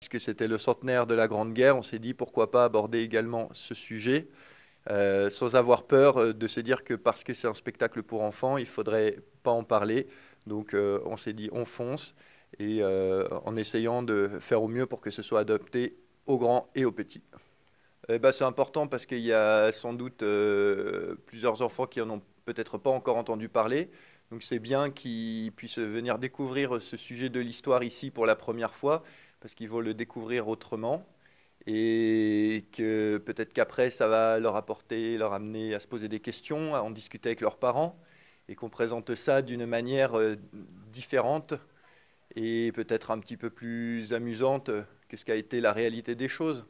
Puisque c'était le centenaire de la Grande Guerre, on s'est dit pourquoi pas aborder également ce sujet, euh, sans avoir peur euh, de se dire que parce que c'est un spectacle pour enfants, il ne faudrait pas en parler. Donc euh, on s'est dit on fonce, et en essayant de faire au mieux pour que ce soit adopté aux grands et aux petits. Eh ben, c'est important parce qu'il y a sans doute plusieurs enfants qui en ont peut-être pas encore entendu parler. Donc c'est bien qu'ils puissent venir découvrir ce sujet de l'histoire ici pour la première fois parce qu'ils vont le découvrir autrement et que peut-être qu'après, ça va leur apporter, leur amener à se poser des questions, à en discuter avec leurs parents, et qu'on présente ça d'une manière euh, différente et peut-être un petit peu plus amusante que ce qu'a été la réalité des choses.